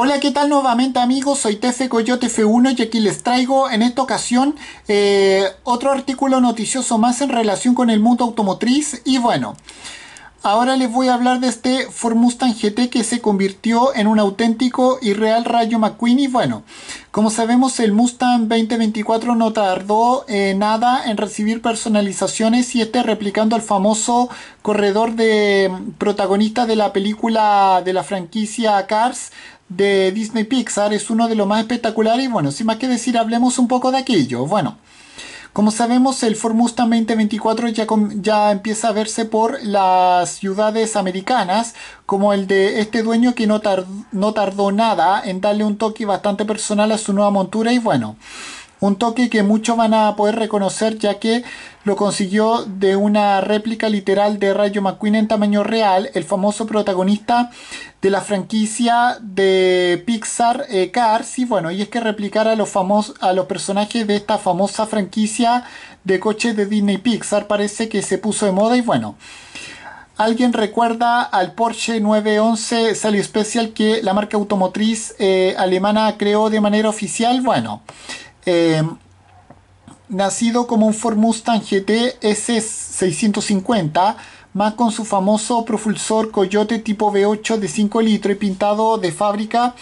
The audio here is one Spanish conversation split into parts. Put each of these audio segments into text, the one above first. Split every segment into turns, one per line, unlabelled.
Hola, ¿qué tal nuevamente amigos? Soy TF Coyote F1 y aquí les traigo en esta ocasión eh, otro artículo noticioso más en relación con el mundo automotriz y bueno... Ahora les voy a hablar de este Ford Mustang GT que se convirtió en un auténtico y real rayo McQueen y bueno, como sabemos el Mustang 2024 no tardó eh, nada en recibir personalizaciones y este replicando al famoso corredor de mm, protagonista de la película de la franquicia Cars de Disney Pixar es uno de los más espectaculares y bueno, sin más que decir, hablemos un poco de aquello. Bueno, como sabemos, el Ford 2024 ya, ya, empieza a verse por las ciudades americanas, como el de este dueño que no, no tardó nada en darle un toque bastante personal a su nueva montura y bueno. Un toque que muchos van a poder reconocer ya que lo consiguió de una réplica literal de Rayo McQueen en tamaño real, el famoso protagonista de la franquicia de Pixar eh, Cars. Y bueno, y es que replicar a los, famosos, a los personajes de esta famosa franquicia de coches de Disney Pixar parece que se puso de moda y bueno. ¿Alguien recuerda al Porsche 911 Sally Special que la marca automotriz eh, alemana creó de manera oficial? Bueno, Em, nacido como un Ford Mustang GT S650, más con su famoso propulsor Coyote tipo V8 de 5 litros y pintado de fábrica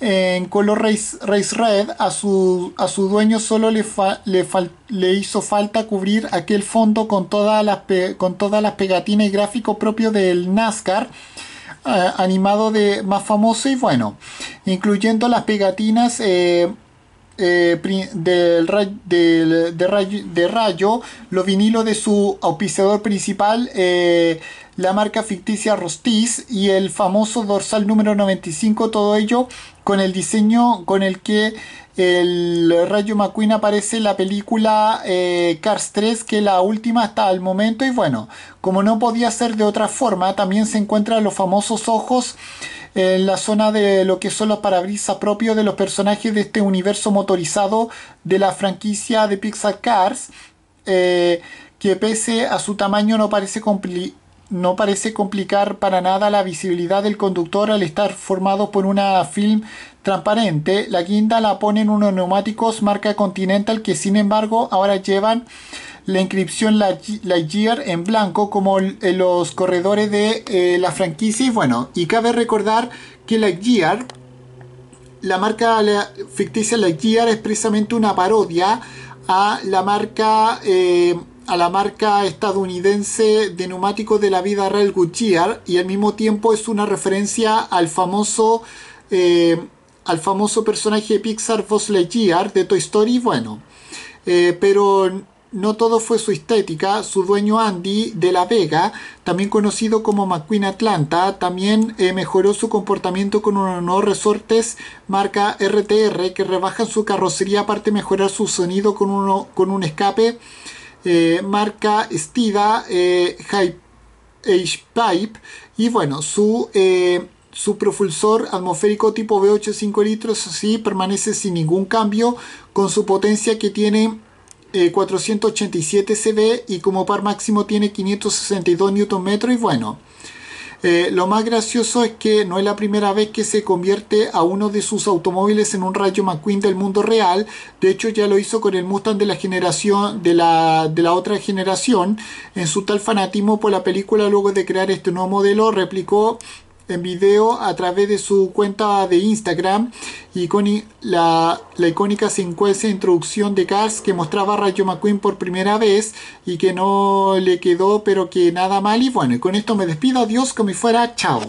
en color race, red, a su, a su dueño solo le, le, hizo falta cubrir aquel fondo con todas las, con todas las pegatinas y gráficos propios del NASCAR. Eh, animado de más famoso y bueno incluyendo las pegatinas eh, eh, del, de, rayo, los vinilos de su auspiciador principal, eh, la marca ficticia Rostis y el famoso dorsal número 95, todo ello con el diseño con el que el Rayo McQueen aparece en la película eh, Cars 3, que es la última hasta el momento, y bueno, como no podía ser de otra forma, también se encuentran los famosos ojos en la zona de lo que son los parabrisas propios de los personajes de este universo motorizado de la franquicia de Pixar Cars, eh, que pese a su tamaño no parece no parece complicar para nada la visibilidad del conductor al estar formado por una film transparente. La guinda la ponen unos neumáticos marca Continental que sin embargo ahora llevan la inscripción Lightyear en blanco como eh, los corredores de eh, la franquicia y bueno, y cabe recordar que Lightyear la marca la ficticia Lightyear es precisamente una parodia a la marca eh, a la marca estadounidense de neumáticos de la vida real Goodyear y al mismo tiempo es una referencia al famoso al famoso personaje de Pixar Buzz Lightyear de Toy Story bueno pero no todo fue su estética, su dueño Andy de la Vega, también conocido como McQueen Atlanta, también eh, mejoró su comportamiento con unos nuevos resortes marca RTR que rebajan su carrocería, aparte de mejorar su sonido con, uno, con un escape eh, marca Stida eh, H-Pipe y bueno, su eh, su propulsor atmosférico tipo V8 5 litros así permanece sin ningún cambio con su potencia que tiene 487 eh, CV y como par máximo tiene 562 Nm y bueno, eh, lo más gracioso es que no es la primera vez que se convierte a uno de sus automóviles en un Rayo McQueen del mundo real. De hecho, ya lo hizo con el Mustang de la generación de la, de la otra generación. En su tal fanatismo por la película, luego de crear este nuevo modelo, replicó en video a través de su cuenta de Instagram y con la, icónica secuencia introducción de Cars que mostraba Rayo McQueen por primera vez y que no le quedó pero que nada mal y bueno, y con esto me despido, adiós como fuera, chao.